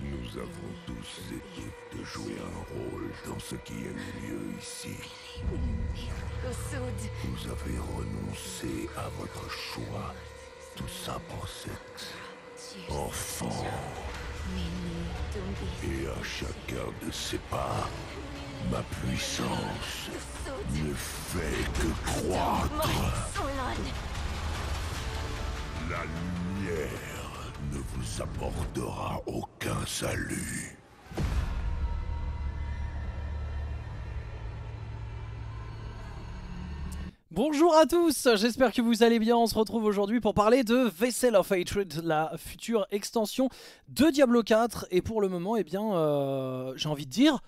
Nous avons tous été de jouer un rôle dans ce qui a eu lieu ici. Vous avez renoncé à votre choix, tout ça pour cet enfant. Et à chacun de ses pas, ma puissance ne fait que croître. La lumière ne vous apportera aucun salut. Bonjour à tous, j'espère que vous allez bien, on se retrouve aujourd'hui pour parler de Vessel of Hatred, la future extension de Diablo 4 et pour le moment, eh bien, euh, j'ai envie de dire,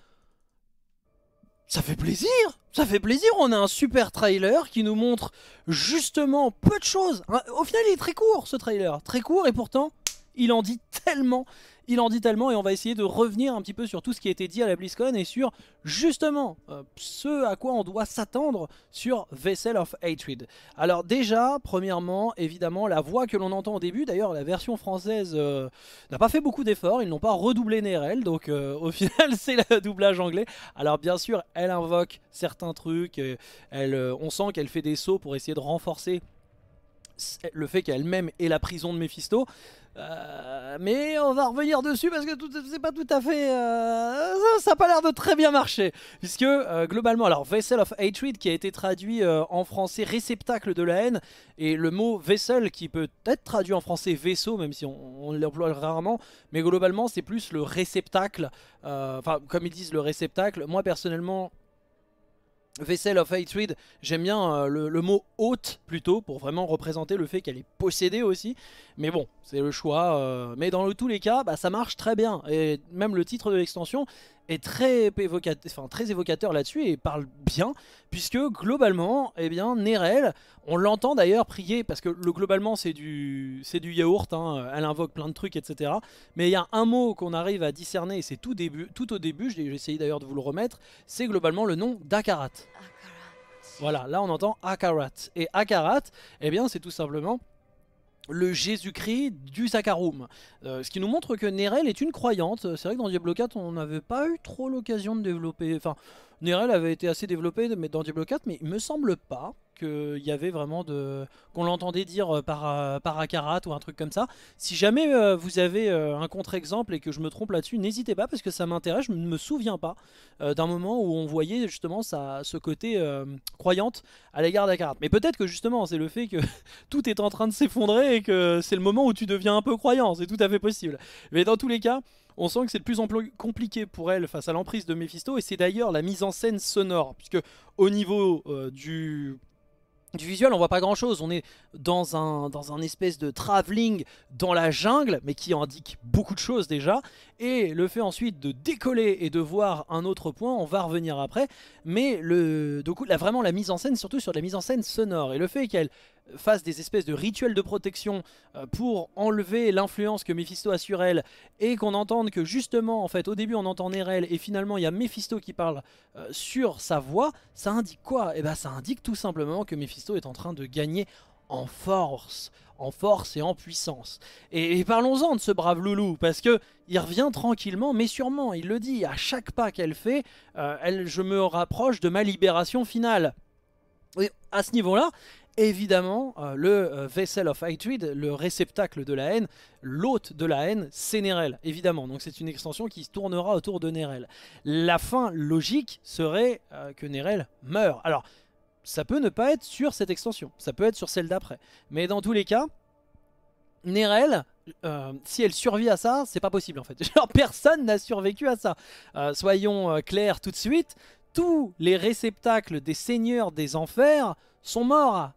ça fait plaisir Ça fait plaisir, on a un super trailer qui nous montre justement peu de choses. Hein, au final, il est très court ce trailer, très court et pourtant il en dit tellement, il en dit tellement et on va essayer de revenir un petit peu sur tout ce qui a été dit à la BlizzCon et sur justement euh, ce à quoi on doit s'attendre sur Vessel of Hatred. Alors déjà, premièrement, évidemment, la voix que l'on entend au début, d'ailleurs la version française euh, n'a pas fait beaucoup d'efforts, ils n'ont pas redoublé NRL, donc euh, au final c'est le doublage anglais. Alors bien sûr, elle invoque certains trucs, elle, on sent qu'elle fait des sauts pour essayer de renforcer le fait qu'elle-même est la prison de Mephisto. Euh, mais on va revenir dessus parce que c'est pas tout à fait... Euh, ça n'a pas l'air de très bien marcher. Puisque euh, globalement, alors Vessel of Hatred qui a été traduit en français réceptacle de la haine. Et le mot vessel qui peut être traduit en français vaisseau même si on l'emploie rarement. Mais globalement c'est plus le réceptacle. Enfin comme ils disent le réceptacle. Moi personnellement Vessel of Hatred, j'aime bien euh, le, le mot hôte plutôt pour vraiment représenter le fait qu'elle est possédée aussi. Mais bon, c'est le choix. Euh, mais dans tous les cas, bah, ça marche très bien. Et même le titre de l'extension est très, évocateur, enfin, très évocateur là-dessus et parle bien. Puisque globalement, eh bien, Nerel, on l'entend d'ailleurs prier. Parce que le globalement, c'est du, du yaourt. Hein, elle invoque plein de trucs, etc. Mais il y a un mot qu'on arrive à discerner. Et c'est tout, au début. J'ai essayé d'ailleurs de vous le remettre. C'est globalement le nom d'Akarat. Voilà, là on entend Akarat. Et Akarat, eh bien, c'est tout simplement le Jésus-Christ du Saccharum. Euh, ce qui nous montre que Nerel est une croyante. C'est vrai que dans Diablo 4, on n'avait pas eu trop l'occasion de développer... Enfin, Nerel avait été assez développé dans Diablo 4, mais il me semble pas qu'il y avait vraiment de... qu'on l'entendait dire euh, par, euh, par Akarat ou un truc comme ça. Si jamais euh, vous avez un contre-exemple et que je me trompe là-dessus, n'hésitez pas parce que ça m'intéresse, je ne me souviens pas d'un moment où on voyait justement ça, ce côté croyante à l'égard d'Akarat. Mais peut-être que justement c'est le fait que tout est en train de s'effondrer et que c'est le moment où tu deviens un peu croyant, c'est tout à fait possible. Mais dans tous les cas... On sent que c'est de plus en plus compliqué pour elle face à l'emprise de Mephisto, et c'est d'ailleurs la mise en scène sonore, puisque au niveau du du visuel, on voit pas grand chose. On est dans un, dans un espèce de travelling dans la jungle, mais qui indique beaucoup de choses déjà. Et le fait ensuite de décoller et de voir un autre point, on va revenir après. Mais le, vraiment la mise en scène, surtout sur la mise en scène sonore. Et le fait qu'elle fasse des espèces de rituels de protection euh, pour enlever l'influence que Mephisto a sur elle et qu'on entende que justement en fait au début on entend Nerel et finalement il y a Mephisto qui parle euh, sur sa voix, ça indique quoi Et eh ben ça indique tout simplement que Mephisto est en train de gagner en force, en force et en puissance. Et, parlons-en de ce brave loulou, parce que il revient tranquillement, mais sûrement, il le dit, à chaque pas qu'elle fait, euh, elle, je me rapproche de ma libération finale. Et à ce niveau-là, évidemment, euh, le euh, Vessel of Hatred, le réceptacle de la haine, l'hôte de la haine, c'est Nerel, évidemment. Donc c'est une extension qui se tournera autour de Nerel. La fin logique serait euh, que Nerel meure. Alors, ça peut ne pas être sur cette extension, ça peut être sur celle d'après. Mais dans tous les cas, Nerel, si elle survit à ça, c'est pas possible en fait. Genre personne n'a survécu à ça. soyons clairs tout de suite, tous les réceptacles des seigneurs des enfers sont morts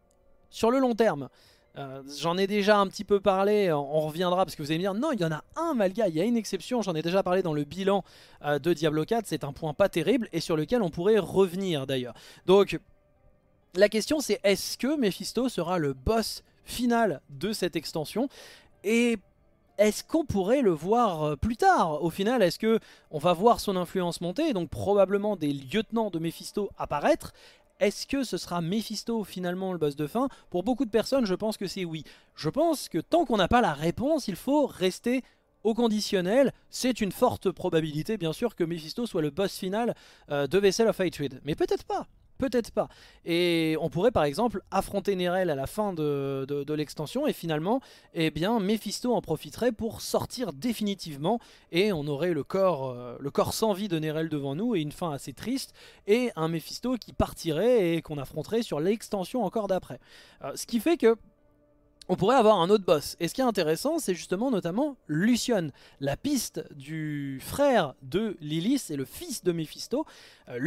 sur le long terme. Euh, j'en ai déjà un petit peu parlé, on reviendra parce que vous allez me dire non il y en a un Malga, il y a une exception, j'en ai déjà parlé dans le bilan euh, de Diablo 4, c'est un point pas terrible et sur lequel on pourrait revenir d'ailleurs. Donc la question c'est est-ce que Mephisto sera le boss final de cette extension et est-ce qu'on pourrait le voir euh, plus tard Au final, est-ce que on va voir son influence monter, donc probablement des lieutenants de Mephisto apparaître est-ce que ce sera Mephisto finalement le boss de fin Pour beaucoup de personnes, je pense que c'est oui. Je pense que tant qu'on n'a pas la réponse, il faut rester au conditionnel, c'est une forte probabilité bien sûr que Mephisto soit le boss final euh, de Vessel of Hatred. Mais peut-être pas Peut-être pas. Et on pourrait par exemple affronter Nerel à la fin de, l'extension et finalement, eh bien, Mephisto en profiterait pour sortir définitivement et on aurait le corps, euh, le corps sans vie de Nerel devant nous et une fin assez triste et un Mephisto qui partirait et qu'on affronterait sur l'extension encore d'après. Euh, ce qui fait que on pourrait avoir un autre boss. Et ce qui est intéressant, c'est justement notamment Lucian, la piste du frère de Lilith et le fils de Mephisto. Euh,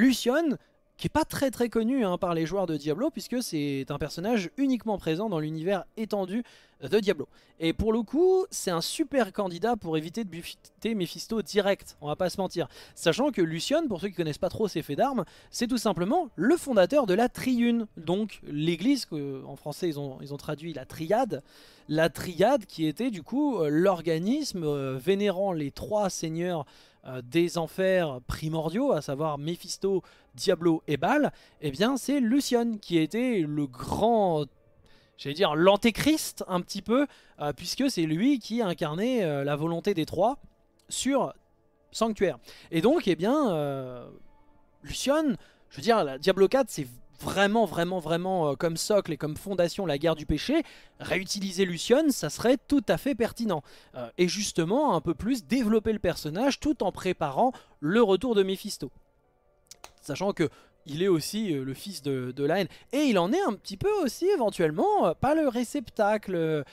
qui est pas très très connu hein, par les joueurs de Diablo puisque c'est un personnage uniquement présent dans l'univers étendu de Diablo. Et pour le coup, c'est un super candidat pour éviter de buffeter Mephisto direct, on va pas se mentir. Sachant que Lucian, pour ceux qui connaissent pas trop ses faits d'armes, c'est tout simplement le fondateur de la Triune, donc l'église, en français ils ont, ils ont traduit la Triade, la Triade qui était du coup euh, l'organisme euh, vénérant les trois seigneurs euh, des enfers primordiaux, à savoir Mephisto, Diablo et Baal, eh bien c'est Lucien qui était le grand j'allais dire l'antéchrist un petit peu, euh, puisque c'est lui qui a incarné euh, la volonté des trois sur Sanctuaire. Et donc, eh bien, euh, je veux dire, la Diablo 4, c'est vraiment, vraiment, vraiment euh, comme socle et comme fondation la guerre du péché, réutiliser Lucian, ça serait tout à fait pertinent. Euh, et justement, un peu plus développer le personnage tout en préparant le retour de Mephisto. Sachant que il est aussi euh, le fils de, de la haine. Et il en est un petit peu aussi éventuellement, pas le réceptacle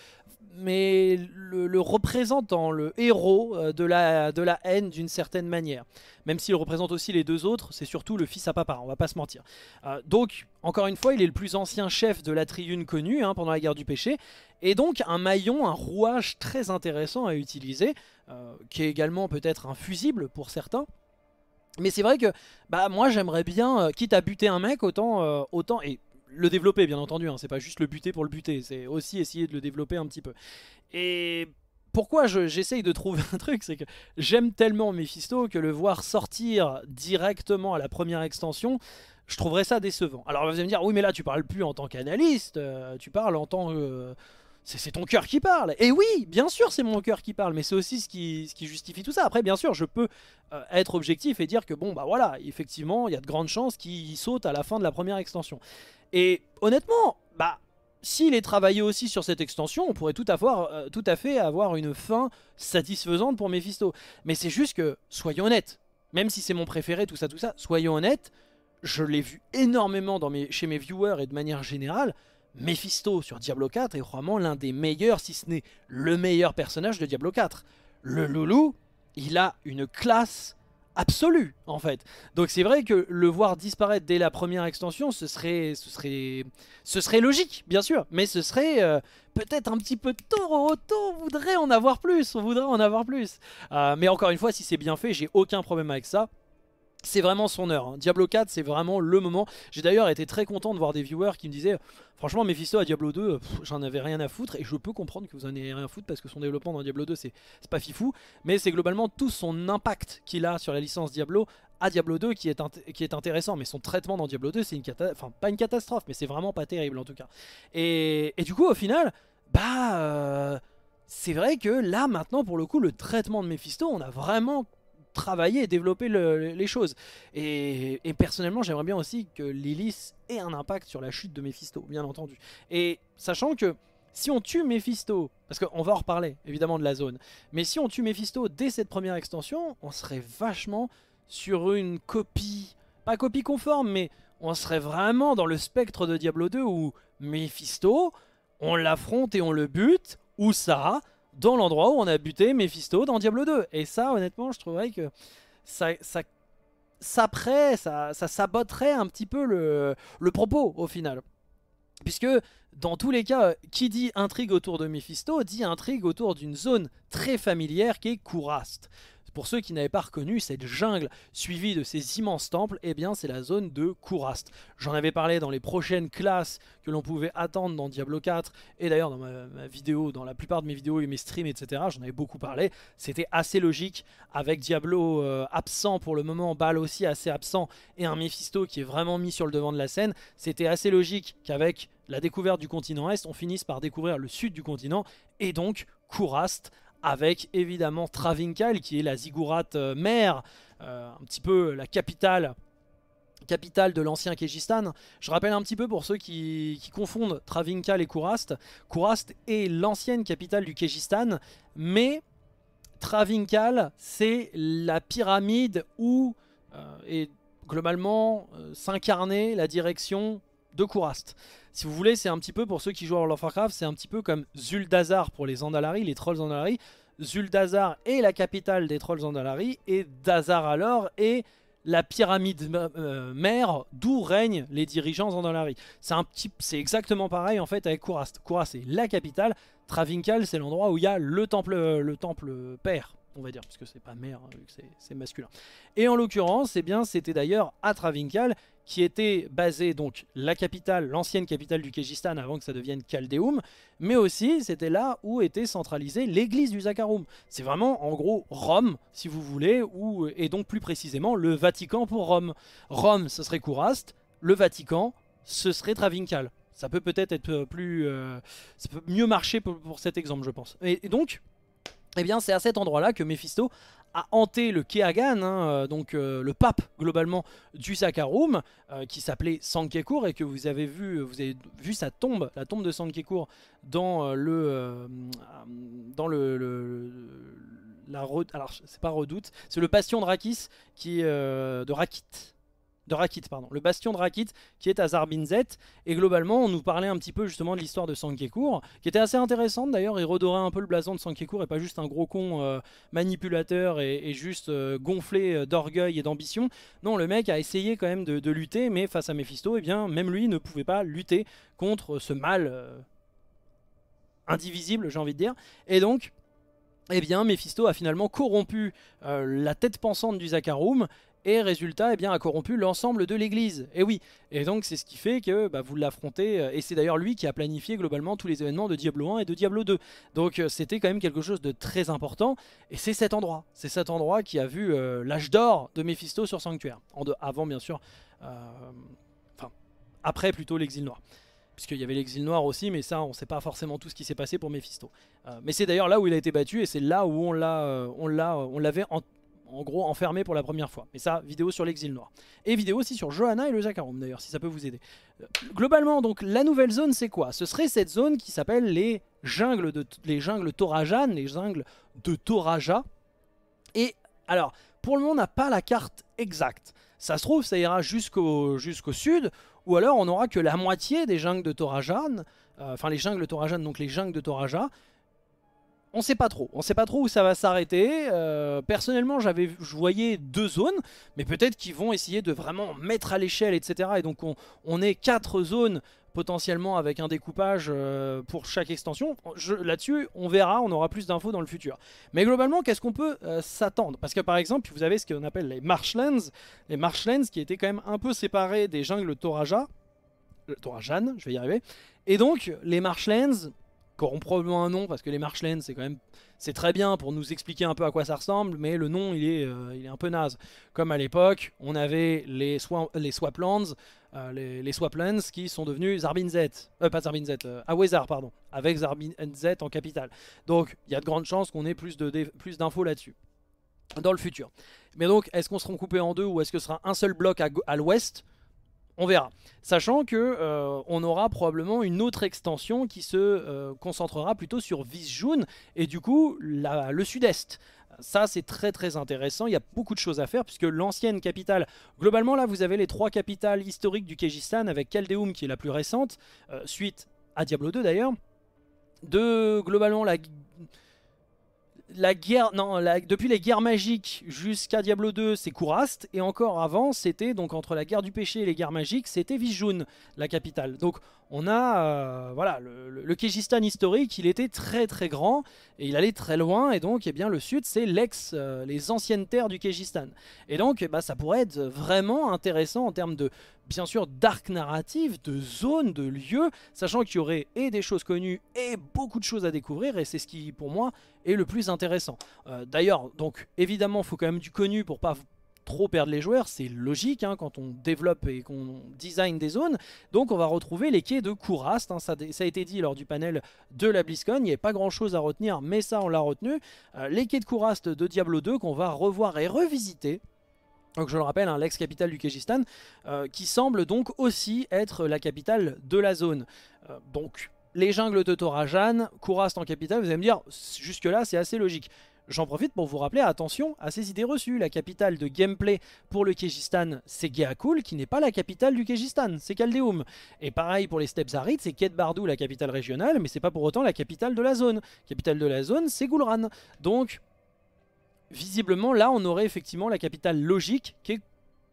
mais le, représentant, le héros euh, de la, de la haine d'une certaine manière. Même s'il représente aussi les deux autres, c'est surtout le fils à papa, on va pas se mentir. Euh, donc, encore une fois, il est le plus ancien chef de la triune connue hein, pendant la guerre du péché, et donc un maillon, un rouage très intéressant à utiliser, euh, qui est également peut-être un fusible pour certains. Mais c'est vrai que bah moi j'aimerais bien, quitte à buter un mec, autant, autant et le développer, bien entendu. Hein. C'est pas juste le buter pour le buter. C'est aussi essayer de le développer un petit peu. Et pourquoi j'essaye de trouver un truc, c'est que j'aime tellement Mephisto que le voir sortir directement à la première extension, je trouverais ça décevant. Alors vous allez me dire, oui mais là tu parles plus en tant qu'analyste, euh, tu parles en tant... que c'est ton cœur qui parle. Et oui, bien sûr, c'est mon cœur qui parle, mais c'est aussi ce qui, justifie tout ça. Après, bien sûr, je peux euh, être objectif et dire que bon, bah voilà, effectivement, il y a de grandes chances qu'il saute à la fin de la première extension. Et honnêtement, bah, s'il est travaillé aussi sur cette extension, on pourrait tout, à euh, fait avoir une fin satisfaisante pour Mephisto. Mais c'est juste que, soyons honnêtes, même si c'est mon préféré, tout ça, tout ça, soyons honnêtes, je l'ai vu énormément chez mes viewers et de manière générale, Mephisto sur Diablo 4 est vraiment l'un des meilleurs, si ce n'est le meilleur personnage de Diablo 4. Le loulou, il a une classe absolue en fait. Donc c'est vrai que le voir disparaître dès la première extension, ce serait, ce serait, ce serait logique, bien sûr, mais ce serait euh, peut-être un petit peu tôt. On voudrait en avoir plus, on voudrait en avoir plus. Euh, mais encore une fois, si c'est bien fait, j'ai aucun problème avec ça c'est vraiment son heure. Hein. Diablo 4, c'est vraiment le moment. J'ai d'ailleurs été très content de voir des viewers qui me disaient Franchement, Mephisto à Diablo 2, j'en avais rien à foutre. Et je peux comprendre que vous en ayez rien à foutre parce que son développement dans Diablo 2, c'est pas fifou. Mais c'est globalement tout son impact qu'il a sur la licence Diablo à Diablo 2 qui est, qui est intéressant. Mais son traitement dans Diablo 2, c'est une catastrophe. Enfin, pas une catastrophe, mais c'est vraiment pas terrible en tout cas. Et, et du coup, au final, bah. Euh, c'est vrai que là maintenant pour le coup le traitement de Mephisto on a vraiment travailler et développer les choses. Et, personnellement, j'aimerais bien aussi que Lilith ait un impact sur la chute de Mephisto, bien entendu. Et sachant que si on tue Mephisto, parce qu'on va en reparler évidemment de la zone, mais si on tue Mephisto dès cette première extension, on serait vachement sur une copie, pas copie conforme, mais on serait vraiment dans le spectre de Diablo 2 où Mephisto, on l'affronte et on le bute, ou ça, dans l'endroit où on a buté Mephisto dans Diablo 2. Et ça, honnêtement, je trouverais que ça, ça ça, ça, saboterait un petit peu le, propos au final. Puisque dans tous les cas, qui dit intrigue autour de Mephisto dit intrigue autour d'une zone très familière qui est Kourast. Pour ceux qui n'avaient pas reconnu, cette jungle suivie de ces immenses temples, eh bien c'est la zone de Kourast. J'en avais parlé dans les prochaines classes que l'on pouvait attendre dans Diablo 4, et d'ailleurs dans ma, vidéo, dans la plupart de mes vidéos et mes streams, etc., j'en avais beaucoup parlé. C'était assez logique, avec Diablo euh, absent pour le moment, Baal aussi assez absent, et un Mephisto qui est vraiment mis sur le devant de la scène, c'était assez logique qu'avec la découverte du continent Est, on finisse par découvrir le sud du continent, et donc Kourast, avec évidemment Travinkal qui est la ziggourate euh, mère, euh, un petit peu la capitale capitale de l'ancien Kégistan. Je rappelle un petit peu pour ceux qui, confondent Travinkal et Kourast. Kourast est l'ancienne capitale du Kégistan, mais Travinkal, c'est la pyramide où euh, est globalement s'incarner la direction de Kourast. Si vous voulez, c'est un petit peu, pour ceux qui jouent à World of Warcraft, c'est un petit peu comme Zuldazar pour les Andalari, les trolls Andalari. Zuldazar est la capitale des trolls Andalari, et Dazar alors est la pyramide euh, mère d'où règnent les dirigeants Andalari. C'est c'est exactement pareil en fait avec Kourast. Kourast est la capitale, Travinkal c'est l'endroit où il y a le temple, euh, le temple père on va dire, puisque c'est pas mère, hein, c'est masculin. Et en l'occurrence, eh bien, c'était d'ailleurs à Travincal, qui était basée donc la capitale, l'ancienne capitale du Kégistan, avant que ça devienne caldéum mais aussi c'était là où était centralisée l'église du Zakharum. C'est vraiment en gros Rome, si vous voulez, ou, et donc plus précisément le Vatican pour Rome. Rome, ce serait Couraste, le Vatican, ce serait Travincal. Ça peut peut-être être euh, plus... Euh, mieux marcher pour, cet exemple, je pense. et donc, eh bien c'est à cet endroit-là que Mephisto a hanté le Kehagan, hein, euh, donc euh, le pape globalement du Sakarum, euh, qui s'appelait Sankekur et que vous avez vu, vous avez vu sa tombe, la tombe de Sankekur dans le dans le, la alors c'est pas Redoute, c'est le bastion de Rakis qui de Rakit de Rakit, pardon, le bastion de Rakit qui est à Zarbinzet. Et globalement, on nous parlait un petit peu justement de l'histoire de Sankekour, qui était assez intéressante d'ailleurs. Il redorait un peu le blason de Sankekour et pas juste un gros con euh, manipulateur et, juste euh, gonflé euh, d'orgueil et d'ambition. Non, le mec a essayé quand même de, lutter, mais face à Mephisto, et eh bien, même lui ne pouvait pas lutter contre ce mal indivisible, j'ai envie de dire. Et donc. et eh bien, Mephisto a finalement corrompu la tête pensante du Zakharum et résultat eh bien, a corrompu l'ensemble de l'église. Et eh oui, et donc c'est ce qui fait que bah, vous l'affrontez, euh, et c'est d'ailleurs lui qui a planifié globalement tous les événements de Diablo 1 et de Diablo 2. Donc euh, c'était quand même quelque chose de très important, et c'est cet endroit, c'est cet endroit qui a vu euh, l'âge d'or de Mephisto sur Sanctuaire, en avant bien sûr, enfin après plutôt l'exil noir. Puisqu'il y avait l'exil noir aussi, mais ça, on ne sait pas forcément tout ce qui s'est passé pour Mephisto. mais c'est d'ailleurs là où il a été battu, et c'est là où on l'avait en gros enfermé pour la première fois. Mais ça, vidéo sur l'exil noir. Et vidéo aussi sur Johanna et le Jacarum d'ailleurs, si ça peut vous aider. Euh, globalement, donc la nouvelle zone, c'est quoi Ce serait cette zone qui s'appelle les jungles de les jungles Torajan, les jungles de Toraja. Et alors, pour le moment, on n'a pas la carte exacte. Ça se trouve, ça ira jusqu'au jusqu'au sud, ou alors on n'aura que la moitié des jungles de Torajan, euh, enfin les jungles Torajan, donc les jungles de Toraja, on sait pas trop. On sait pas trop où ça va s'arrêter. Euh, personnellement, j'avais, je voyais deux zones, mais peut-être qu'ils vont essayer de vraiment mettre à l'échelle, etc. Et donc on, est quatre zones potentiellement avec un découpage euh, pour chaque extension. Là-dessus, on verra, on aura plus d'infos dans le futur. Mais globalement, qu'est-ce qu'on peut euh, s'attendre Parce que par exemple, vous avez ce qu'on appelle les marshlands, les marshlands qui étaient quand même un peu séparés des jungles Toraja, Torajan, je vais y arriver. Et donc, les marshlands, qui probablement un nom parce que les Marshlands c'est quand même c'est très bien pour nous expliquer un peu à quoi ça ressemble mais le nom il est, euh, il est un peu naze comme à l'époque on avait les, les Swaplands euh, les, qui sont devenus Zarbinzet euh, pas Zarbinzet euh, Awezar pardon avec Z en capitale donc il y a de grandes chances qu'on ait plus d'infos là-dessus dans le futur mais donc est-ce qu'on sera coupé en deux ou est-ce que ce sera un seul bloc à l'ouest on verra. Sachant que euh, on aura probablement une autre extension qui se euh, concentrera plutôt sur Visjoun et du coup le sud-est. Ça c'est très très intéressant, il y a beaucoup de choses à faire puisque l'ancienne capitale, globalement là vous avez les trois capitales historiques du Kégistan avec Kaldeum qui est la plus récente, euh, suite à Diablo 2 d'ailleurs, de globalement la la guerre, non, la, depuis les guerres magiques jusqu'à Diablo 2, c'est Kourast et encore avant, c'était donc entre la guerre du péché et les guerres magiques, c'était Visjoun la capitale. Donc on a euh, voilà le, Kégistan historique, il était très très grand et il allait très loin et donc eh bien le sud c'est l'ex euh, les anciennes terres du Kégistan Et donc eh ben, ça pourrait être vraiment intéressant en termes de bien sûr d'arc narratif, de zone, de lieu, sachant qu'il y aurait et des choses connues et beaucoup de choses à découvrir et c'est ce qui pour moi est le plus intéressant. Euh, d'ailleurs donc évidemment faut quand même du connu pour pas trop perdre les joueurs, c'est logique hein, quand on développe et qu'on design des zones. Donc on va retrouver les quais de Kourast, hein. ça, a été dit lors du panel de la BlizzCon, il n'y avait pas grand chose à retenir, mais ça on l'a retenu. Euh, les quais de Kourast de Diablo 2 qu'on va revoir et revisiter donc je le rappelle, hein, l'ex-capitale du Kégistan, euh, qui semble donc aussi être la capitale de la zone. Euh, donc les jungles de Torajan, Kourast en capitale, vous allez me dire, jusque-là c'est assez logique. J'en profite pour vous rappeler, attention à ces idées reçues. La capitale de gameplay pour le Kégistan, c'est Geakul, qui n'est pas la capitale du Kégistan, c'est Kaldeum. Et pareil pour les steppes arides, c'est Ketbardou la capitale régionale, mais c'est pas pour autant la capitale de la zone. Capitale de la zone, c'est Goulran. Donc, visiblement, là, on aurait effectivement la capitale logique, qui est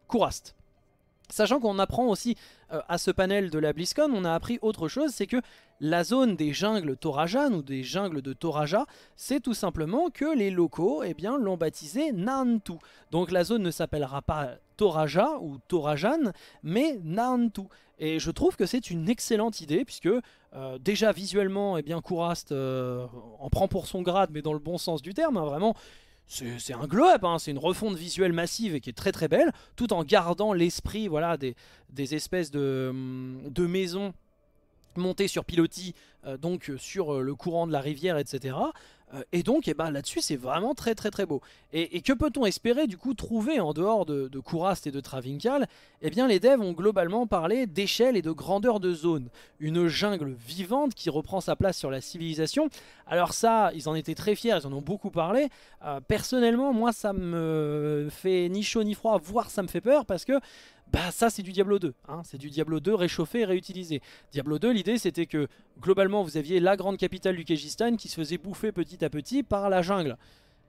Kourast. Sachant qu'on apprend aussi euh, à ce panel de la BlizzCon, on a appris autre chose, c'est que la zone des jungles Torajan ou des jungles de Toraja, c'est tout simplement que les locaux eh bien, l'ont baptisé Nantu. Donc la zone ne s'appellera pas Toraja ou Torajan, mais Nantu. Et je trouve que c'est une excellente idée, puisque euh, déjà visuellement, eh bien, Kourast euh, en prend pour son grade, mais dans le bon sens du terme, hein, vraiment c'est un globe, hein, c'est une refonte visuelle massive et qui est très très belle, tout en gardant l'esprit voilà, des, espèces hum, de, maisons montées sur pilotis, euh, donc euh, sur euh, le courant de la rivière, etc. Euh, et donc, et eh ben, là-dessus, c'est vraiment très très très beau. Et, que peut-on espérer du coup trouver en dehors de, de Kourast et de Travincal Eh bien, les devs ont globalement parlé d'échelle et de grandeur de zone. Une jungle vivante qui reprend sa place sur la civilisation. Alors ça, ils en étaient très fiers, ils en ont beaucoup parlé. Euh, personnellement, moi, ça me fait ni chaud ni froid, voire ça me fait peur, parce que bah ça c'est du Diablo 2, hein. c'est du Diablo 2 réchauffé et réutilisé. Diablo 2, l'idée c'était que globalement vous aviez la grande capitale du Kégistan qui se faisait bouffer petit à petit par la jungle.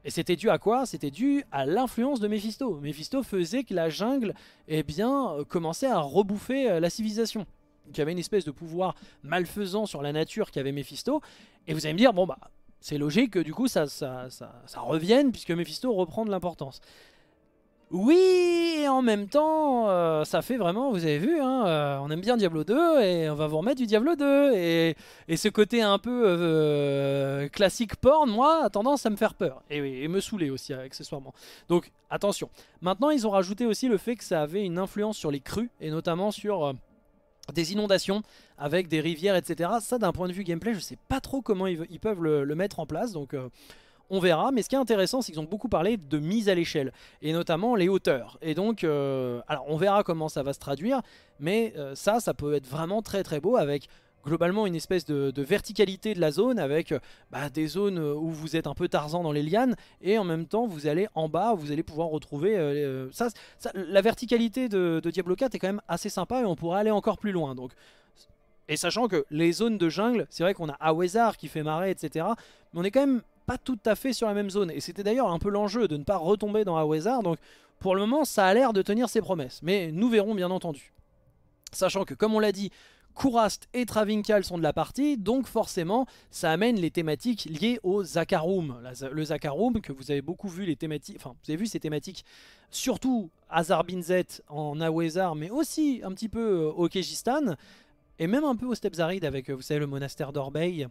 Et c'était dû à quoi C'était dû à l'influence de Mephisto. Mephisto faisait que la jungle eh bien, euh, commençait à rebouffer euh, la civilisation. il y avait une espèce de pouvoir malfaisant sur la nature qu'avait Mephisto. Et vous allez me dire, bon bah, c'est logique que du coup ça, ça, ça, ça revienne puisque Mephisto reprend de l'importance. Oui, et en même temps, euh, ça fait vraiment, vous avez vu, hein, euh, on aime bien Diablo 2 et on va vous remettre du Diablo 2. Et, ce côté un peu euh, classique porn, moi, a tendance à me faire peur. Et, me saouler aussi, accessoirement. Donc, attention. Maintenant, ils ont rajouté aussi le fait que ça avait une influence sur les crues, et notamment sur des inondations avec des rivières, etc. Ça, d'un point de vue gameplay, je sais pas trop comment ils, peuvent le, mettre en place, donc on verra. Mais ce qui est intéressant, c'est qu'ils ont beaucoup parlé de mise à l'échelle, et notamment les hauteurs. Et donc, euh, alors on verra comment ça va se traduire, mais euh, ça, ça peut être vraiment très très beau avec globalement une espèce de, verticalité de la zone avec euh, bah, des zones où vous êtes un peu Tarzan dans les lianes et en même temps vous allez en bas, vous allez pouvoir retrouver ça, La verticalité de, Diablo 4 est quand même assez sympa et on pourrait aller encore plus loin. Donc, et sachant que les zones de jungle, c'est vrai qu'on a Awezar qui fait marrer, etc. Mais on est quand même pas tout à fait sur la même zone. Et c'était d'ailleurs un peu l'enjeu de ne pas retomber dans Awezar. Donc pour le moment, ça a l'air de tenir ses promesses. Mais nous verrons bien entendu. Sachant que, comme on l'a dit, Kourast et Travinkal sont de la partie, donc forcément, ça amène les thématiques liées au Zakharum. Le Zakharum, que vous avez beaucoup vu les thématiques, enfin, vous avez vu ces thématiques, surtout Zarbinzet en Awezar, mais aussi un petit peu euh, au Kégistan, et même un peu au Stepzarid avec, euh, vous savez, le monastère d'Orbeil.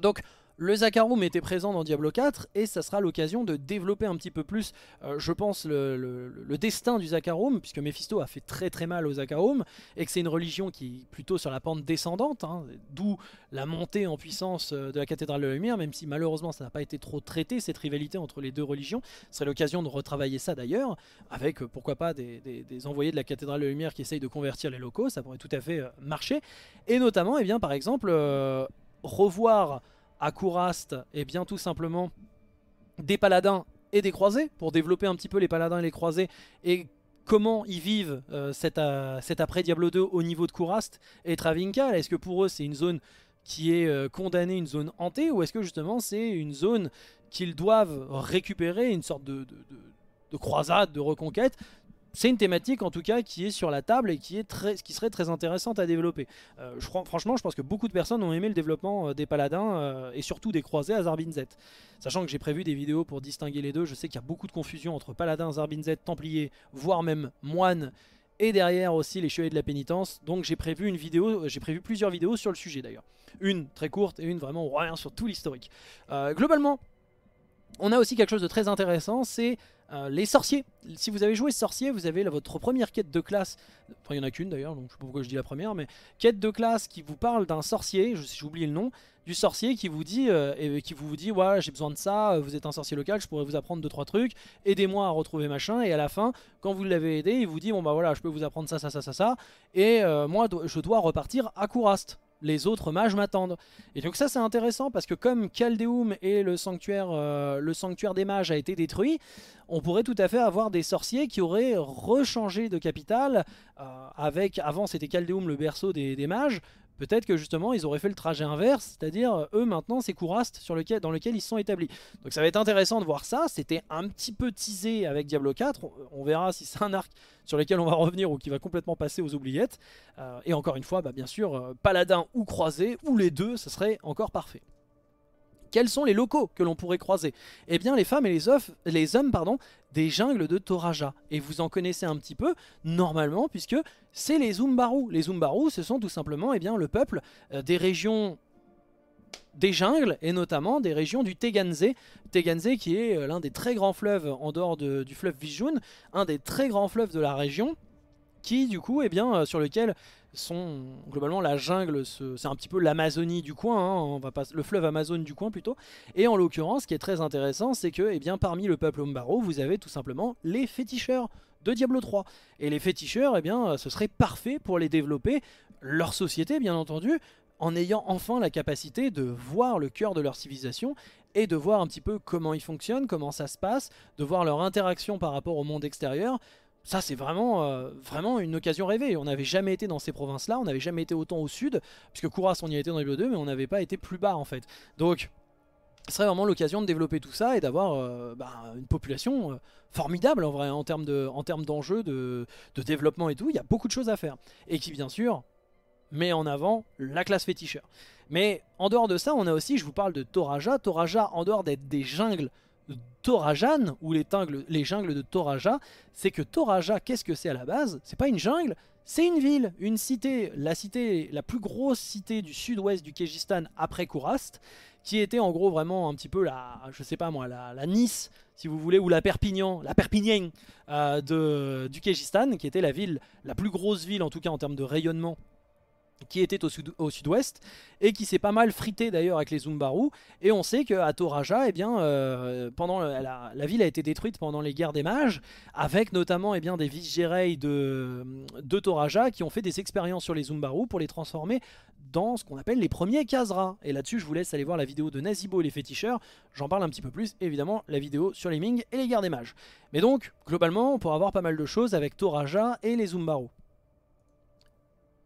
Donc, le Zakaroum était présent dans Diablo 4 et ça sera l'occasion de développer un petit peu plus, euh, je pense, le, destin du Zakaroum puisque Mephisto a fait très très mal au Zakaroum et que c'est une religion qui est plutôt sur la pente descendante, hein, d'où la montée en puissance euh, de la cathédrale de la lumière, même si malheureusement ça n'a pas été trop traité, cette rivalité entre les deux religions. Ce serait l'occasion de retravailler ça d'ailleurs, avec euh, pourquoi pas des, envoyés de la cathédrale de la lumière qui essayent de convertir les locaux, ça pourrait tout à fait marcher. Et notamment, eh bien, par exemple, revoir à Couraste, et bien tout simplement des paladins et des croisés, pour développer un petit peu les paladins et les croisés, et comment ils vivent euh, euh, cet, après Diablo 2 au niveau de Couraste et Travinka. Est-ce que pour eux c'est une zone qui est euh, condamnée, une zone hantée, ou est-ce que justement c'est une zone qu'ils doivent récupérer, une sorte de croisade, de reconquête c'est une thématique en tout cas qui est sur la table et qui, est très, qui serait très intéressante à développer. Euh, franchement, je pense que beaucoup de personnes ont aimé le développement euh, des paladins euh, et surtout des croisés à Z. Sachant que j'ai prévu des vidéos pour distinguer les deux, je sais qu'il y a beaucoup de confusion entre paladins, Z, templiers, voire même moines et derrière aussi les chevaliers de la pénitence. Donc j'ai prévu une vidéo, j'ai prévu plusieurs vidéos sur le sujet d'ailleurs. Une très courte et une vraiment rien sur tout l'historique. globalement, on a aussi quelque chose de très intéressant, c'est euh, les sorciers, si vous avez joué sorcier, vous avez votre première quête de classe, enfin il n'y en a qu'une d'ailleurs, donc je sais pas pourquoi je dis la première, mais quête de classe qui vous parle d'un sorcier, j'ai oublié le nom, du sorcier qui vous dit, euh, et qui vous dit, ouais j'ai besoin de ça, euh, vous êtes un sorcier local, je pourrais vous apprendre 2 trois trucs, aidez-moi à retrouver machin, et à la fin, quand vous l'avez aidé, il vous dit, bon bah voilà, je peux vous apprendre ça, ça, ça, ça, ça, et moi je dois repartir à Kourast les autres mages m'attendent. Et donc ça c'est intéressant parce que comme Caldeum et le sanctuaire, euh, le sanctuaire des mages a été détruit, on pourrait tout à fait avoir des sorciers qui auraient rechangé de capitale. Euh, avec Avant c'était Caldeum le berceau des mages, Peut-être que justement ils auraient fait le trajet inverse, c'est-à-dire euh, eux maintenant c'est Kourast sur lequel, dans lequel ils sont établis. Donc ça va être intéressant de voir ça, c'était un petit peu teasé avec Diablo 4, on, verra si c'est un arc sur lequel on va revenir ou qui va complètement passer aux oubliettes. Euh, et encore une fois, bah, bien sûr, euh, paladin ou croisé, ou les deux, ça serait encore parfait. Quels sont les locaux que l'on pourrait croiser Eh bien les femmes et les, les hommes pardon, des jungles de Toraja. Et vous en connaissez un petit peu, normalement, puisque c'est les Zumbaru. Les Zumbaru, ce sont tout simplement eh bien, le peuple euh, des régions des jungles et notamment des régions du Teganze. Teganze qui est euh, l'un des très grands fleuves en dehors du fleuve Vijun, un des très grands fleuves de la région qui du coup eh bien, euh, sur lequel sont globalement la jungle, c'est un petit peu l'Amazonie du coin, hein, on va pas, le fleuve Amazone du coin plutôt. Et en l'occurrence, ce qui est très intéressant, c'est que eh bien, parmi le peuple Ombaro, vous avez tout simplement les féticheurs de Diablo 3. Et les féticheurs, eh bien, ce serait parfait pour les développer, leur société bien entendu, en ayant enfin la capacité de voir le cœur de leur civilisation et de voir un petit peu comment ils fonctionnent, comment ça se passe, de voir leur interaction par rapport au monde extérieur. Ça, c'est vraiment, euh, vraiment une occasion rêvée. On n'avait jamais été dans ces provinces-là, on n'avait jamais été autant au sud, puisque Kouras, on y était dans les 2, mais on n'avait pas été plus bas en fait. Donc, ce serait vraiment l'occasion de développer tout ça et d'avoir euh, bah, une population euh, formidable en vrai, en termes d'enjeux, de, développement et tout. Il y a beaucoup de choses à faire. Et qui, bien sûr, met en avant la classe féticheur. Mais en dehors de ça, on a aussi, je vous parle de Toraja. Toraja, en dehors d'être des jungles Torajan ou les, les jungles de Toraja, c'est que Toraja, qu'est-ce que c'est à la base C'est pas une jungle, c'est une ville, une cité, la cité, la plus grosse cité du sud-ouest du Kégistan après Kourast, qui était en gros vraiment un petit peu la, je sais pas moi, la, Nice, si vous voulez, ou la Perpignan, la Perpignan euh, du Kégistan qui était la ville, la plus grosse ville en tout cas en termes de rayonnement qui était au sud-ouest et qui s'est pas mal frité d'ailleurs avec les Zumbaru. Et on sait qu'à Toraja, et eh bien, euh, pendant la, ville a été détruite pendant les guerres des mages, avec notamment eh bien, des vigéreilles de, de, Toraja qui ont fait des expériences sur les Zumbaru pour les transformer dans ce qu'on appelle les premiers Kazra. Et là-dessus, je vous laisse aller voir la vidéo de Nazibo et les féticheurs. J'en parle un petit peu plus, évidemment, la vidéo sur les Ming et les guerres des mages. Mais donc, globalement, on pourra avoir pas mal de choses avec Toraja et les Zumbaru.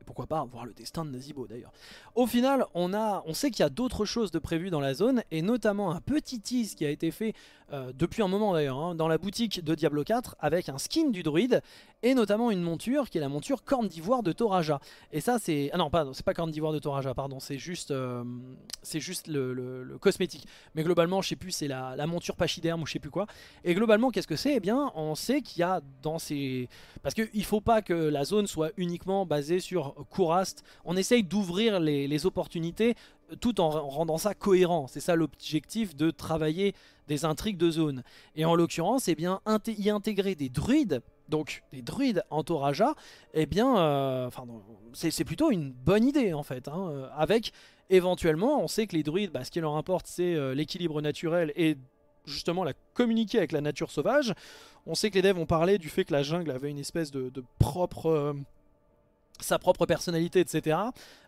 Et pourquoi pas voir le destin de Nazibo d'ailleurs. Au final, on, a, on sait qu'il y a d'autres choses de prévues dans la zone, et notamment un petit tease qui a été fait euh, depuis un moment d'ailleurs, hein, dans la boutique de Diablo 4, avec un skin du druide, et notamment une monture qui est la monture Corne d'Ivoire de Toraja. Et ça c'est... Ah non, pardon, c'est pas Corne d'Ivoire de Toraja, pardon, c'est juste, euh, c'est juste le, le, cosmétique. Mais globalement, je sais plus, c'est la, la, monture pachyderme ou je sais plus quoi. Et globalement, qu'est-ce que c'est Eh bien, on sait qu'il y a dans ces... Parce qu'il faut pas que la zone soit uniquement basée sur Kourast. On essaye d'ouvrir les, les opportunités euh, tout en rendant ça cohérent. C'est ça l'objectif de travailler des intrigues de zone. Et en l'occurrence, eh bien, y intégrer des druides donc les druides en Toraja, eh bien, euh, c'est plutôt une bonne idée en fait. Hein, euh, avec éventuellement, on sait que les druides, bah, ce qui leur importe, c'est euh, l'équilibre naturel et justement la communiquer avec la nature sauvage. On sait que les devs ont parlé du fait que la jungle avait une espèce de propre sa propre personnalité, etc.,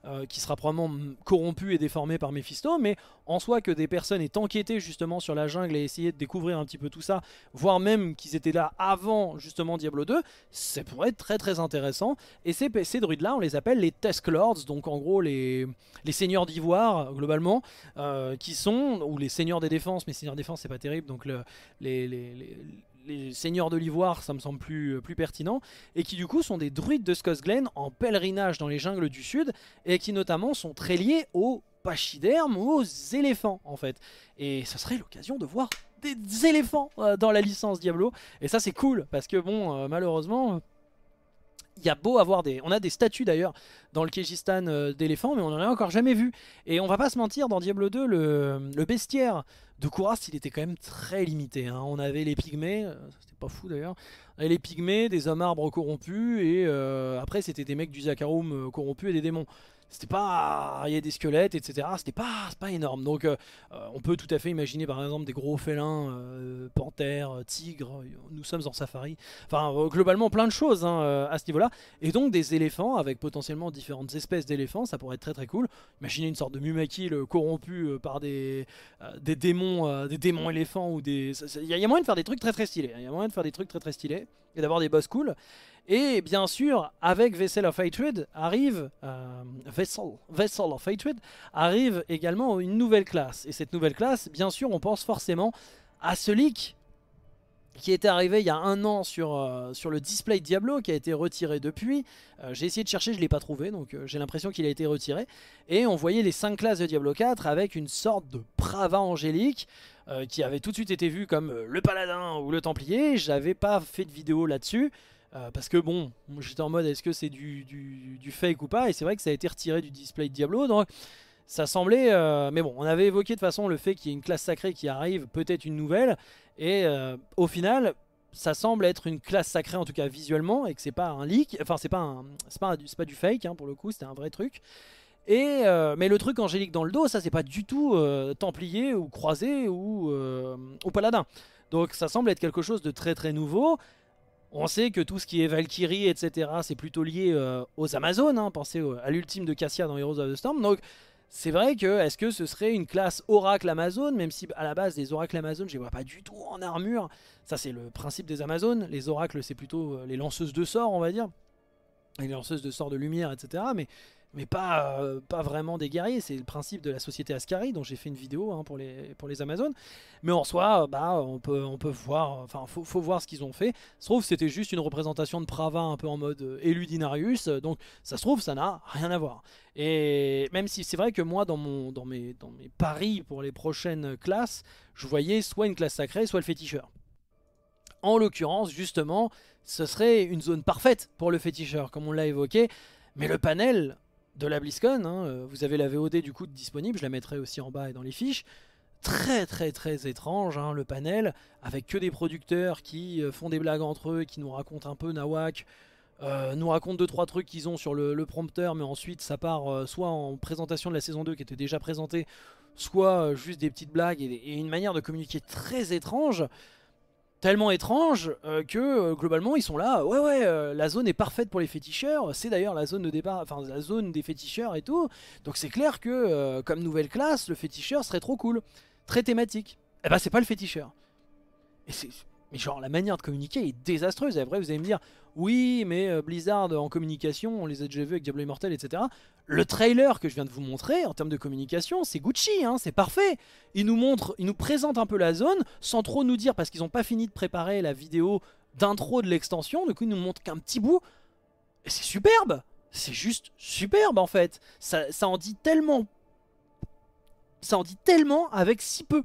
euh, qui sera probablement corrompue et déformé par Mephisto, mais en soi que des personnes aient enquêté justement sur la jungle et essayé de découvrir un petit peu tout ça, voire même qu'ils étaient là avant justement Diablo 2, ça pourrait être très très intéressant. Et ces, ces druides-là, on les appelle les test Lords, donc en gros les, les seigneurs d'ivoire, globalement, euh, qui sont, ou les seigneurs des défenses, mais seigneurs des défenses c'est pas terrible, donc les les seigneurs de l'ivoire, ça me semble euh, plus, pertinent, et qui du coup sont des druides de Skosglen en pèlerinage dans les jungles du sud, et qui notamment sont très liés aux pachydermes, aux éléphants en fait. Et ça serait l'occasion de voir des éléphants euh, dans la licence Diablo, et ça c'est cool, parce que bon, euh, malheureusement... Il y a beau avoir des... On a des statues d'ailleurs dans le Kégistan d'éléphants, mais on n'en a encore jamais vu. Et on va pas se mentir, dans Diablo 2, le bestiaire de Kouras, il était quand même très limité. Hein. On avait les pygmées, euh, c'était pas fou d'ailleurs, les pygmées, des hommes arbres corrompus, et euh, après c'était des mecs du Zakharum euh, corrompus et des démons c'était pas il y a des squelettes etc c'était pas pas énorme donc euh, euh, on peut tout à fait imaginer par exemple des gros félins euh, panthères tigres nous sommes en safari enfin globalement plein de choses hein, à ce niveau là et donc des éléphants avec potentiellement différentes espèces d'éléphants ça pourrait être très très cool imaginez une sorte de Mumakil corrompu par des des démons des démons éléphants ou des il y, a moyen de faire des trucs très très stylés il y a moyen de faire des trucs très très stylés et d'avoir des boss cool et bien sûr, avec Vessel of Hatred arrive, euh, of Hatred arrive également une nouvelle classe. Et cette nouvelle classe, bien sûr, on pense forcément à ce leak qui était arrivé il y a un an sur, euh, sur le display de Diablo, qui a été retiré depuis. Euh, j'ai essayé de chercher, je ne l'ai pas trouvé, donc j'ai l'impression qu'il a été retiré. Et on voyait les cinq classes de Diablo 4 avec une sorte de Prava angélique, qui avait tout de suite été vu comme le paladin ou le templier. J'avais pas fait de vidéo là-dessus. Euh, parce que bon, j'étais en mode est-ce que c'est du, fake ou pas, et c'est vrai que ça a été retiré du display de Diablo, donc ça semblait... Euh, mais bon, on avait évoqué de façon le fait qu'il y ait une classe sacrée qui arrive, peut-être une nouvelle, et euh, au final, ça semble être une classe sacrée en tout cas visuellement, et que c'est pas un leak, enfin c'est pas, pas, pas, du fake hein, pour le coup, c'était un vrai truc. Et, mais le truc angélique dans le dos, ça c'est pas du tout templier ou croisé ou, ou paladin. Donc ça semble être quelque chose de très très nouveau. On sait que tout ce qui est Valkyrie, etc., c'est plutôt lié euh, aux Amazones. Hein. pensez à l'ultime de Cassia dans Heroes of the Storm. Donc, c'est vrai que, est-ce que ce serait une classe Oracle Amazon, Même si, à la base, des Oracles Amazones, je les vois pas du tout en armure. Ça, c'est le principe des Amazones. Les Oracles, c'est plutôt euh, les lanceuses de sorts, on va dire. Les lanceuses de sorts de lumière, etc. Mais mais pas, euh, pas vraiment des guerriers. C'est le principe de la société Ascari, dont j'ai fait une vidéo hein, pour, les, pour les Amazones. Mais en soi, euh, bah, on, peut, on peut voir, enfin, faut, faut voir ce qu'ils ont fait. Se trouve, c'était juste une représentation de Prava un peu en mode euh, eludinarius donc ça se trouve, ça n'a rien à voir. Et même si c'est vrai que moi, dans, mon, dans, mes, dans mes paris pour les prochaines classes, je voyais soit une classe sacrée, soit le féticheur. En l'occurrence, justement, ce serait une zone parfaite pour le féticheur, comme on l'a évoqué. Mais le panel, de la BlizzCon. Hein, euh, vous avez la VOD du coup disponible, je la mettrai aussi en bas et dans les fiches. Très très très étrange hein, le panel, avec que des producteurs qui euh, font des blagues entre eux, qui nous racontent un peu Nawak, euh, nous racontent deux trois trucs qu'ils ont sur le, prompteur, mais ensuite ça part soit en présentation de la saison 2 qui était déjà présentée, soit juste des petites blagues et, une manière de communiquer très étrange tellement étrange euh, que euh, globalement ils sont là, ouais ouais, euh, la zone est parfaite pour les féticheurs, c'est d'ailleurs la zone de départ, enfin la zone des féticheurs et tout, donc c'est clair que comme nouvelle classe, le féticheur serait trop cool, très thématique. Et eh ben, c'est pas le féticheur. Et c'est mais genre, la manière de communiquer est désastreuse. Et après, vous allez me dire, oui, mais euh, Blizzard en communication, on les a déjà vus avec Diablo Immortal, etc. Le trailer que je viens de vous montrer, en termes de communication, c'est Gucci, hein, c'est parfait. Il nous montre il nous présente un peu la zone, sans trop nous dire, parce qu'ils n'ont pas fini de préparer la vidéo d'intro de l'extension, du coup, ils nous montrent qu'un petit bout. Et c'est superbe C'est juste superbe, en fait. Ça, ça en dit tellement... Ça en dit tellement avec si peu.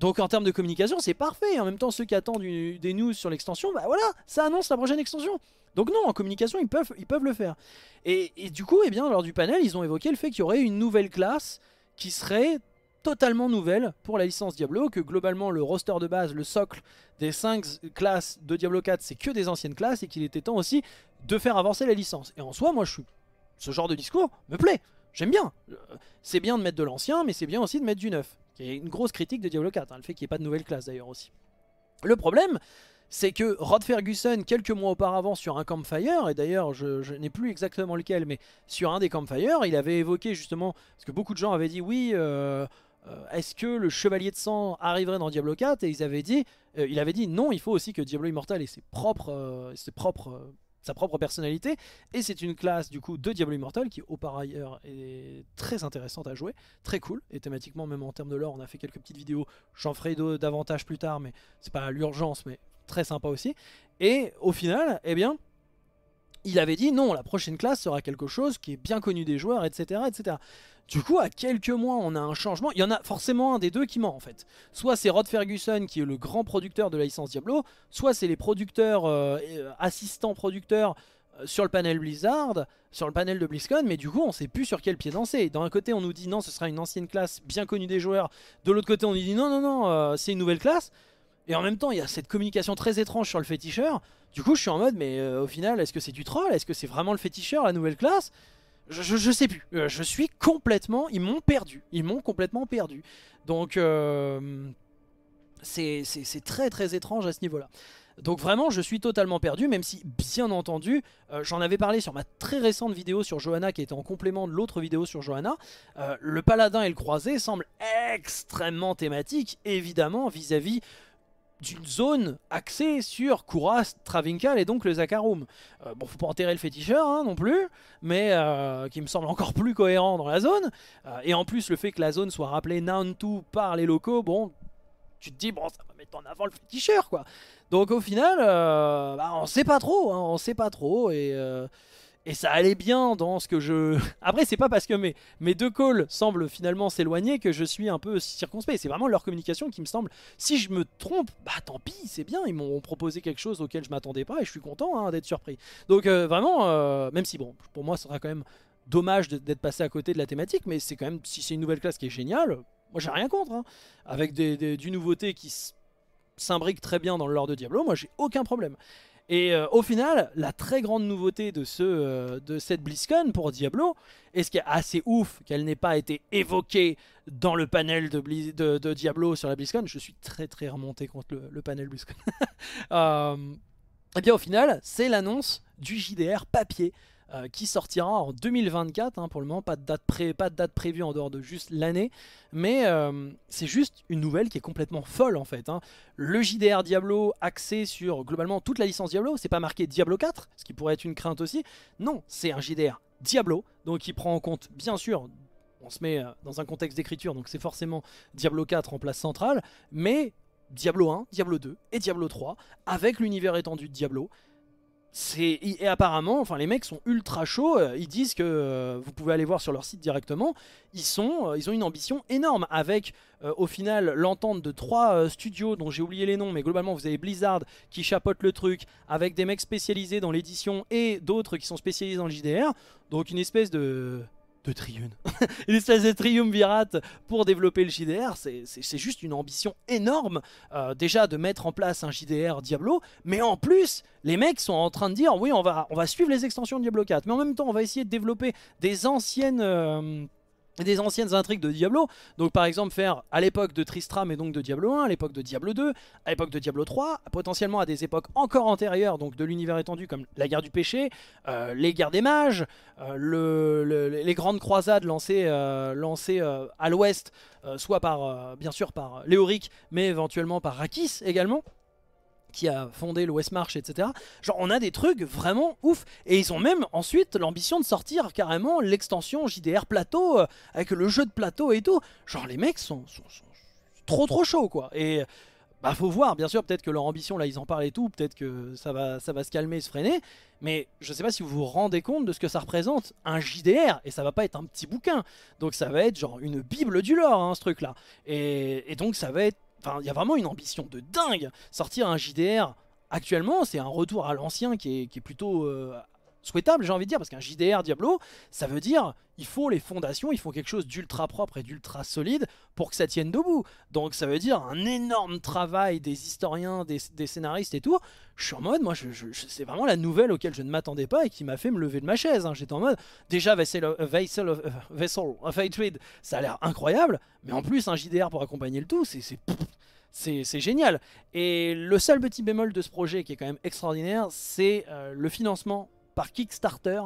Donc en termes de communication, c'est parfait. En même temps, ceux qui attendent des news sur l'extension, bah voilà, ça annonce la prochaine extension. Donc non, en communication, ils peuvent, le faire. Et, du coup, eh bien, lors du panel, ils ont évoqué le fait qu'il y aurait une nouvelle classe qui serait totalement nouvelle pour la licence Diablo, que globalement le roster de base, le socle des 5 classes de Diablo 4, c'est que des anciennes classes, et qu'il était temps aussi de faire avancer la licence. Et en soi, moi, je suis... ce genre de discours me plaît, j'aime bien. Euh, c'est bien de mettre de l'ancien, mais c'est bien aussi de mettre du neuf. Et une grosse critique de Diablo 4, hein, le fait qu'il n'y ait pas de nouvelle classe d'ailleurs aussi. Le problème, c'est que Rod Ferguson, quelques mois auparavant sur un campfire, et d'ailleurs je, n'ai plus exactement lequel, mais sur un des campfires, il avait évoqué justement, parce que beaucoup de gens avaient dit oui, euh, euh, est-ce que le Chevalier de Sang arriverait dans Diablo 4 Et ils avaient dit, euh, il avait dit non, il faut aussi que Diablo Immortal ait ses propres, ses propres sa propre personnalité. Et c'est une classe du coup de Diablo Immortal qui, au par ailleurs, est très intéressante à jouer, très cool. Et thématiquement, même en termes de lore, on a fait quelques petites vidéos. J'en ferai davantage plus tard, mais c'est pas l'urgence, mais très sympa aussi. Et au final, eh bien, il avait dit non, la prochaine classe sera quelque chose qui est bien connu des joueurs, etc. etc. Du coup, à quelques mois, on a un changement. Il y en a forcément un des deux qui ment, en fait. Soit c'est Rod Ferguson qui est le grand producteur de la licence Diablo, soit c'est les producteurs, euh, euh, assistants producteurs euh, sur le panel Blizzard, sur le panel de BlizzCon, mais du coup on sait plus sur quel pied danser. D'un côté on nous dit non, ce sera une ancienne classe bien connue des joueurs, de l'autre côté on nous dit non, non, non, c'est une nouvelle classe. Et en même temps il y a cette communication très étrange sur le féticheur. Du coup je suis en mode mais au final est-ce que c'est du troll Est-ce que c'est vraiment le féticheur, la nouvelle classe je, sais plus. Euh, je suis complètement... Ils m'ont perdu. Ils m'ont complètement perdu. Donc... Euh, c'est très très étrange à ce niveau-là. Donc vraiment, je suis totalement perdu, même si, bien entendu, euh, j'en avais parlé sur ma très récente vidéo sur Johanna, qui était en complément de l'autre vidéo sur Johanna, euh, le paladin et le croisé semblent extrêmement thématiques, évidemment, vis-à-vis... vis à vis d'une zone axée sur Kouras, Travincal et donc le Zakharum. Euh, bon, faut pas enterrer le féticheur hein, non plus, mais euh, qui me semble encore plus cohérent dans la zone. Euh, et en plus, le fait que la zone soit rappelée Nantu par les locaux, bon, tu te dis, bon, ça va mettre en avant le féticheur, quoi. Donc au final, bah, on sait pas trop, hein, on sait pas trop, et et ça allait bien dans ce que je... Après, c'est pas parce que mes, deux calls semblent finalement s'éloigner que je suis un peu circonspect. C'est vraiment leur communication qui me semble... Si je me trompe, bah tant pis, c'est bien. Ils m'ont proposé quelque chose auquel je m'attendais pas et je suis content hein, d'être surpris. Donc euh, vraiment, euh, même si, bon, pour moi, ce sera quand même dommage d'être passé à côté de la thématique, mais c'est quand même, si c'est une nouvelle classe qui est géniale, moi j'ai rien contre. Hein. Avec des, des, du nouveauté qui s'imbrique très bien dans le lore de Diablo, moi j'ai aucun problème. Et euh, au final, la très grande nouveauté de, ce, euh, de cette BlizzCon pour Diablo, et ce qui est assez ouf qu'elle n'ait pas été évoquée dans le panel de, Diablo sur la BlizzCon, je suis très très remonté contre le, panel BlizzCon. euh, et bien au final, c'est l'annonce du JDR papier euh, qui sortira en 2024. Hein, pour le moment, pas de, date pré pas de date prévue en dehors de juste l'année. Mais euh, c'est juste une nouvelle qui est complètement folle en fait. Hein. Le JDR Diablo axé sur globalement toute la licence Diablo, c'est pas marqué Diablo 4, ce qui pourrait être une crainte aussi. Non, c'est un JDR Diablo, donc il prend en compte bien sûr on se met euh, dans un contexte d'écriture, donc c'est forcément Diablo 4 en place centrale, mais Diablo 1, Diablo 2 et Diablo 3, avec l'univers étendu de Diablo, et apparemment, enfin les mecs sont ultra chauds, euh, ils disent que, euh, vous pouvez aller voir sur leur site directement, ils, sont, euh, ils ont une ambition énorme avec au final l'entente de trois studios dont j'ai oublié les noms, mais globalement vous avez Blizzard qui chapote le truc, avec des mecs spécialisés dans l'édition et d'autres qui sont spécialisés dans le JDR, donc une espèce de de triune. une espèce de triumvirate pour développer le JDR, c'est juste une ambition énorme euh, déjà de mettre en place un JDR Diablo, mais en plus, les mecs sont en train de dire oui, on va, on va suivre les extensions de Diablo 4, mais en même temps, on va essayer de développer des anciennes... Euh, des anciennes intrigues de Diablo. Donc par exemple faire à l'époque de Tristram et donc de Diablo 1, à l'époque de Diablo 2, à l'époque de Diablo 3, potentiellement à des époques encore antérieures, donc de l'univers étendu comme la guerre du péché, euh, les guerres des mages, euh, les grandes croisades lancées, euh, à l'ouest, soit par bien sûr par Léoric, mais éventuellement par Rakis également qui a fondé le Westmarch, etc. Genre, on a des trucs vraiment ouf. Et ils ont même ensuite l'ambition de sortir carrément l'extension JDR plateau, euh, avec le jeu de plateau et tout. Genre, les mecs sont, trop trop chauds, quoi. Et bah, faut voir, bien sûr, peut-être que leur ambition, là, ils en parlent et tout, peut-être que ça va, ça va se calmer, se freiner. Mais je sais pas si vous vous rendez compte de ce que ça représente, un JDR, et ça va pas être un petit bouquin. Donc, ça va être genre une bible du lore, hein, ce truc-là. et donc, ça va être Enfin, il y a vraiment une ambition de dingue. Sortir un JDR actuellement, c'est un retour à l'ancien qui, est, plutôt euh, souhaitable, j'ai envie de dire, parce qu'un JDR Diablo, ça veut dire il faut les fondations, il faut quelque chose d'ultra propre et d'ultra solide pour que ça tienne debout. Donc ça veut dire un énorme travail des historiens, des, scénaristes et tout. Je suis en mode, moi, je, c'est vraiment la nouvelle auquel je ne m'attendais pas et qui m'a fait me lever de ma chaise. Hein. J'étais en mode, déjà Vessel of, euh, Vessel of, euh, Hatred, ça a l'air incroyable, mais en plus un JDR pour accompagner le tout, c'est c'est génial. Et le seul petit bémol de ce projet qui est quand même extraordinaire, c'est euh, le financement Kickstarter.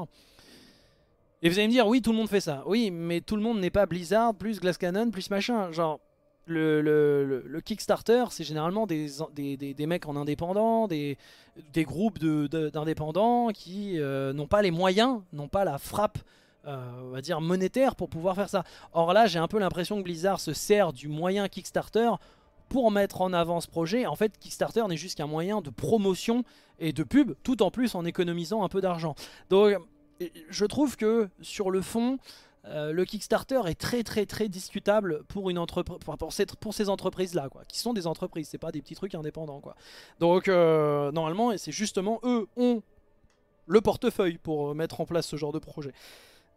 Et vous allez me dire, oui, tout le monde fait ça. Oui, mais tout le monde n'est pas Blizzard, plus Glass Cannon plus machin. Genre, le, Kickstarter, c'est généralement des, des, mecs en indépendant, des, groupes d'indépendants qui euh, n'ont pas les moyens, n'ont pas la frappe, euh, on va dire, monétaire pour pouvoir faire ça. Or là, j'ai un peu l'impression que Blizzard se sert du moyen Kickstarter pour mettre en avant ce projet. En fait, Kickstarter n'est juste qu'un moyen de promotion et de pub, tout en plus en économisant un peu d'argent. Donc, je trouve que sur le fond, euh, le Kickstarter est très très très discutable pour une entreprise pour, ces entreprises là quoi qui sont des entreprises c'est pas des petits trucs indépendants quoi donc euh, normalement c'est justement eux ont le portefeuille pour euh, mettre en place ce genre de projet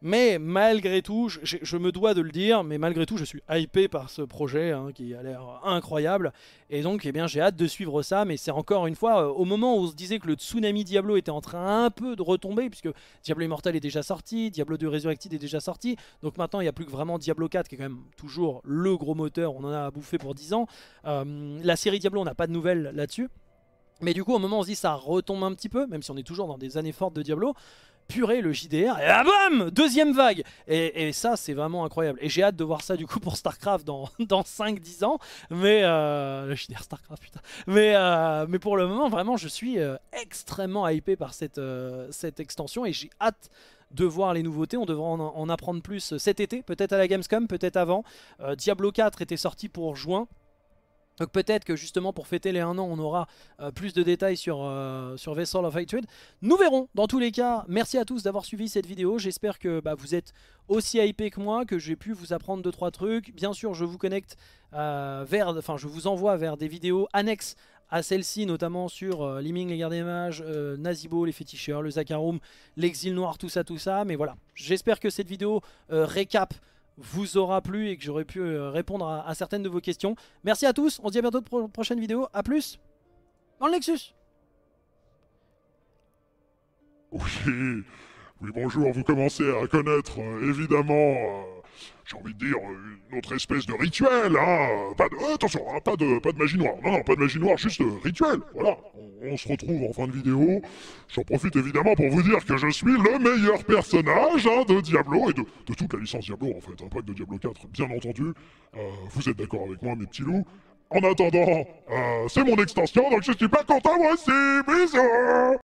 mais malgré tout, je, me dois de le dire, mais malgré tout, je suis hypé par ce projet hein, qui a l'air incroyable. Et donc, eh bien, j'ai hâte de suivre ça. Mais c'est encore une fois, euh, au moment où on se disait que le tsunami Diablo était en train un peu de retomber, puisque Diablo Immortal est déjà sorti, Diablo 2 Resurrected est déjà sorti. Donc maintenant, il n'y a plus que vraiment Diablo 4, qui est quand même toujours le gros moteur. On en a bouffé pour 10 ans. Euh, la série Diablo, on n'a pas de nouvelles là-dessus. Mais du coup, au moment où on se dit ça retombe un petit peu, même si on est toujours dans des années fortes de Diablo, purée le JDR, et ah, bam Deuxième vague et, ça c'est vraiment incroyable. Et j'ai hâte de voir ça du coup pour Starcraft dans, dans 5-10 ans. Mais euh, le JDR Starcraft putain. Mais, euh, mais pour le moment vraiment je suis euh, extrêmement hypé par cette, cette extension et j'ai hâte de voir les nouveautés. On devra en, en apprendre plus cet été, peut-être à la Gamescom, peut-être avant. Diablo 4 était sorti pour juin. Donc peut-être que justement pour fêter les 1 an on aura euh, plus de détails sur, euh, sur Vessel of Hatred. Nous verrons dans tous les cas. Merci à tous d'avoir suivi cette vidéo. J'espère que bah, vous êtes aussi hypé que moi, que j'ai pu vous apprendre 2-3 trucs. Bien sûr je vous connecte euh, vers, enfin je vous envoie vers des vidéos annexes à celle-ci, notamment sur Liming, les gardes des mages, Nazibo, les féticheurs, le Zakharum, l'exil noir, tout ça, tout ça. Mais voilà, j'espère que cette vidéo récap vous aura plu et que j'aurais pu euh, répondre à, certaines de vos questions. Merci à tous, on se dit à bientôt pour une prochaine vidéo, à plus dans le Nexus Oui, oui bonjour, vous commencez à connaître, euh, évidemment... Euh, j'ai envie de dire, une autre espèce de rituel, hein Pas de, attention, hein, pas, de, pas de magie noire, non, non, pas de magie noire, juste euh, rituel, voilà. On, se retrouve en fin de vidéo. J'en profite évidemment pour vous dire que je suis le meilleur personnage hein, de Diablo, et de, toute la licence Diablo, en fait, un hein, pack de Diablo 4, bien entendu. Euh, vous êtes d'accord avec moi, mes petits loups en attendant, euh, c'est mon extension, donc je suis pas content moi aussi Bisous